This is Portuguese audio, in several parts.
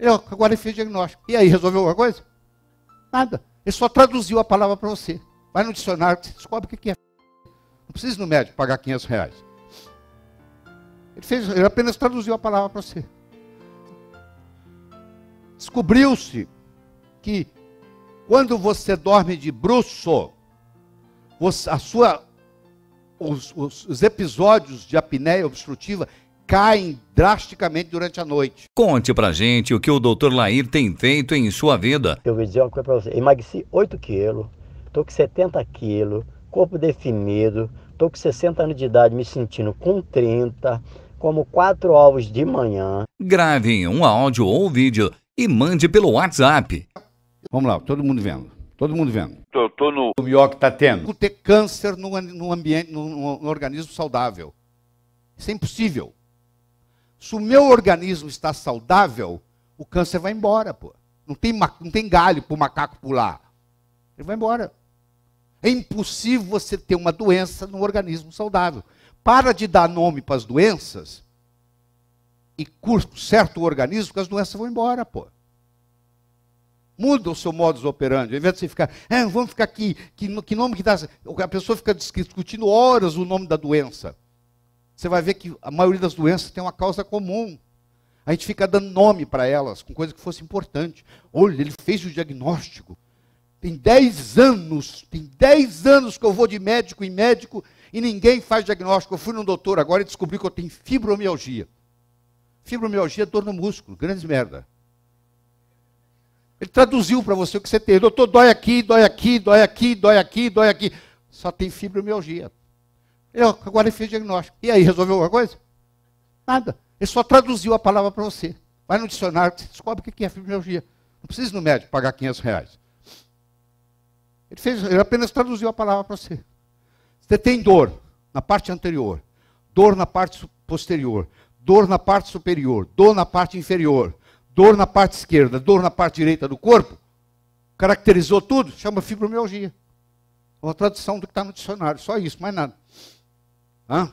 Eu agora fiz diagnóstico. E aí, resolveu alguma coisa? Nada. Ele só traduziu a palavra para você. Vai no dicionário, você descobre o que é. Não precisa ir no médico pagar 500 reais. Ele, fez, ele apenas traduziu a palavra para você. Descobriu-se que quando você dorme de bruxo você, a sua, os, os, os episódios de apneia obstrutiva caem drasticamente durante a noite. Conte pra gente o que o doutor Lair tem feito em sua vida. Eu vou dizer uma coisa pra você. Emagreci 8 quilos, tô com 70 quilos, corpo definido, tô com 60 anos de idade, me sentindo com 30, como quatro ovos de manhã. Grave um áudio ou vídeo e mande pelo WhatsApp. Vamos lá, todo mundo vendo. Todo mundo vendo. Tô, tô no... O pior que tá tendo. Ter câncer num, num ambiente, num, num organismo saudável. Isso é impossível. Se o meu organismo está saudável, o câncer vai embora, pô. Não tem, não tem galho para o macaco pular. Ele vai embora. É impossível você ter uma doença no organismo saudável. Para de dar nome para as doenças e curta certo o organismo, que as doenças vão embora, pô. Muda o seu modus operandi. Ao invés de você ficar, é, vamos ficar aqui, que, que nome que dá. A pessoa fica discutindo horas o nome da doença você vai ver que a maioria das doenças tem uma causa comum. A gente fica dando nome para elas, com coisa que fosse importante. Olha, ele fez o diagnóstico. Tem 10 anos, tem 10 anos que eu vou de médico em médico e ninguém faz diagnóstico. Eu fui num doutor agora e descobri que eu tenho fibromialgia. Fibromialgia é dor no músculo, grandes merda. Ele traduziu para você o que você tem. Doutor, dói aqui, dói aqui, dói aqui, dói aqui, dói aqui. Só tem fibromialgia. Eu agora ele fez diagnóstico. E aí, resolveu alguma coisa? Nada. Ele só traduziu a palavra para você. Vai no dicionário, você descobre o que é fibromialgia. Não precisa ir no médico pagar 500 reais. Ele, fez, ele apenas traduziu a palavra para você. Você tem dor na parte anterior, dor na parte posterior, dor na parte superior, dor na parte inferior, dor na parte esquerda, dor na parte direita do corpo. Caracterizou tudo, chama fibromialgia. É uma tradução do que está no dicionário, só isso, mais nada. Hã?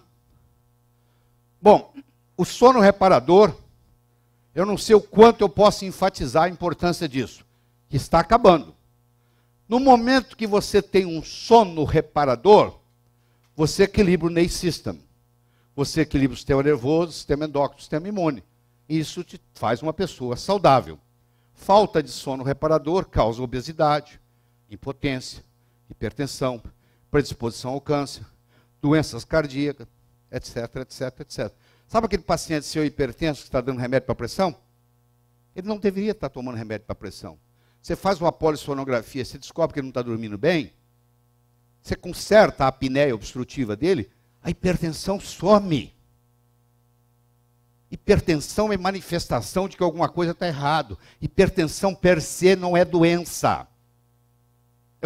Bom, o sono reparador, eu não sei o quanto eu posso enfatizar a importância disso, que está acabando. No momento que você tem um sono reparador, você equilibra o nerve system. Você equilibra o sistema nervoso, o sistema endócrino, o sistema imune. Isso te faz uma pessoa saudável. Falta de sono reparador causa obesidade, impotência, hipertensão, predisposição ao câncer, doenças cardíacas, etc, etc, etc. Sabe aquele paciente seu hipertenso que está dando remédio para pressão? Ele não deveria estar tomando remédio para pressão. Você faz uma polissonografia, você descobre que ele não está dormindo bem, você conserta a apneia obstrutiva dele, a hipertensão some. Hipertensão é manifestação de que alguma coisa está errado. Hipertensão per se não é doença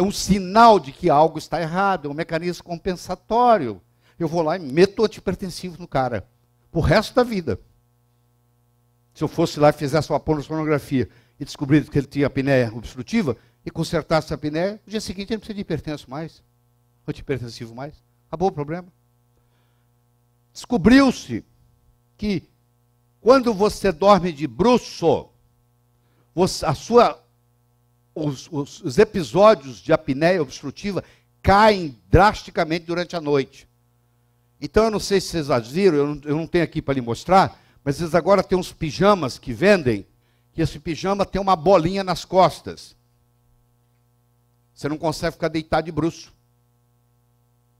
é um sinal de que algo está errado, é um mecanismo compensatório. Eu vou lá e meto antipertensivo no cara, pro resto da vida. Se eu fosse lá e fizesse uma pornografia e descobrisse que ele tinha apneia obstrutiva e consertasse a apneia, no dia seguinte ele não precisa de hipertenso mais, antipertensivo mais. Acabou o problema. Descobriu-se que quando você dorme de bruxo você, a sua os, os, os episódios de apneia obstrutiva caem drasticamente durante a noite. Então, eu não sei se vocês já viram, eu não, eu não tenho aqui para lhe mostrar, mas eles agora têm uns pijamas que vendem, que esse pijama tem uma bolinha nas costas. Você não consegue ficar deitado de bruxo.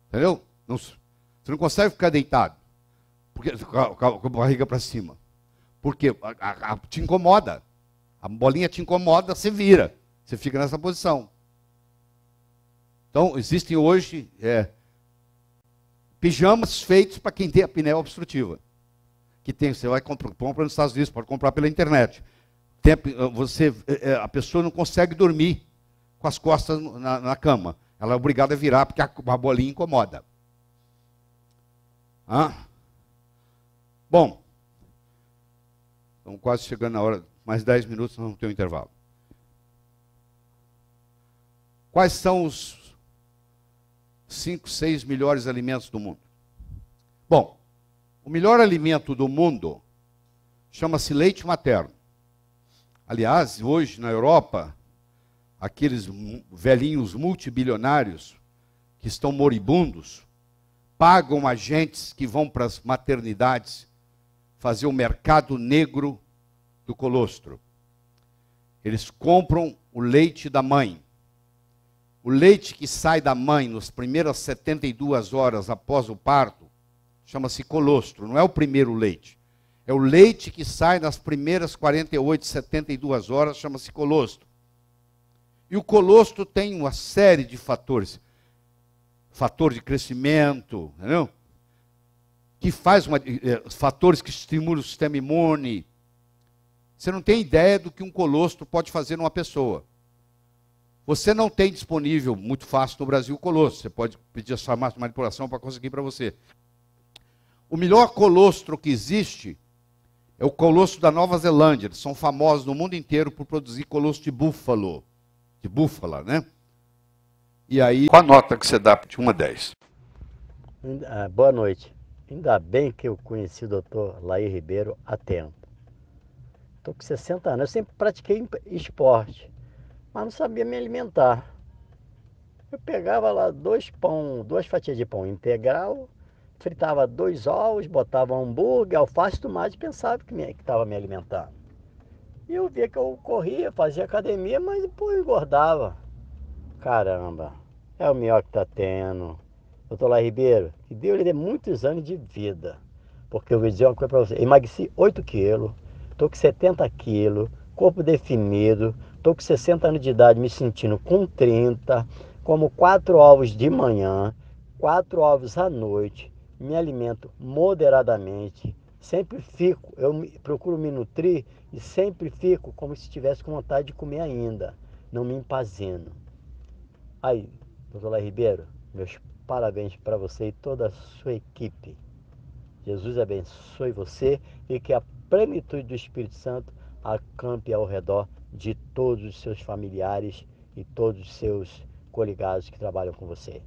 Entendeu? Não, você não consegue ficar deitado. Porque, com a barriga para cima. Porque a, a, te incomoda. A bolinha te incomoda, você vira. Você fica nessa posição. Então, existem hoje é, pijamas feitos para quem tem a pneu obstrutiva. Que tem, você vai comprar, compra nos Estados Unidos, pode comprar pela internet. Tem, você, é, é, a pessoa não consegue dormir com as costas na, na cama. Ela é obrigada a virar porque a, bolinha incomoda. Hã? Bom, estamos quase chegando na hora, mais 10 minutos, não tem um intervalo. Quais são os cinco, seis melhores alimentos do mundo? Bom, o melhor alimento do mundo chama-se leite materno. Aliás, hoje na Europa, aqueles velhinhos multibilionários que estão moribundos pagam agentes que vão para as maternidades fazer o mercado negro do colostro. Eles compram o leite da mãe o leite que sai da mãe nos primeiras 72 horas após o parto chama-se colostro, não é o primeiro leite. É o leite que sai nas primeiras 48, 72 horas, chama-se colostro. E o colostro tem uma série de fatores. Fator de crescimento, entendeu? Que faz uma, eh, eh, fatores que estimulam o sistema imune. Você não tem ideia do que um colostro pode fazer numa pessoa. Você não tem disponível, muito fácil no Brasil, colosso. Você pode pedir a essa manipulação para conseguir para você. O melhor colostro que existe é o colosso da Nova Zelândia. Eles são famosos no mundo inteiro por produzir colosso de búfalo. De búfala, né? E aí. Qual a nota que você dá de 1 a 10? Ah, boa noite. Ainda bem que eu conheci o doutor Laí Ribeiro há tempo. Estou com 60 anos. Eu sempre pratiquei esporte mas não sabia me alimentar. Eu pegava lá dois pão, duas fatias de pão integral, fritava dois ovos, botava hambúrguer, alface, tomate, pensava que estava me alimentando. E eu via que eu corria, fazia academia, mas pô, engordava. Caramba, é o melhor que tá tendo. Doutor Lá Ribeiro, que Deus lhe dê muitos anos de vida. Porque eu vou dizer uma coisa para você, emagreci 8 quilos, estou com 70 quilos, corpo definido, Estou com 60 anos de idade me sentindo com 30, como quatro ovos de manhã, quatro ovos à noite, me alimento moderadamente, sempre fico, eu procuro me nutrir e sempre fico como se estivesse com vontade de comer ainda, não me empazendo. Aí, doutor Lai Ribeiro, meus parabéns para você e toda a sua equipe. Jesus abençoe você e que a plenitude do Espírito Santo acampe ao redor de todos os seus familiares e todos os seus coligados que trabalham com você.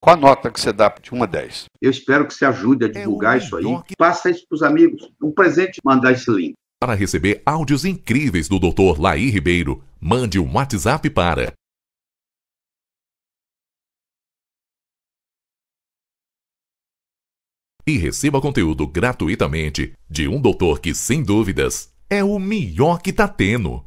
Qual a nota que você dá de 1 a 10? Eu espero que você ajude a divulgar é isso aí. Que... Passa isso para os amigos. Um presente, mandar esse link. Para receber áudios incríveis do Dr. Laí Ribeiro, mande um WhatsApp para e receba conteúdo gratuitamente de um doutor que, sem dúvidas, é o melhor que tá tendo.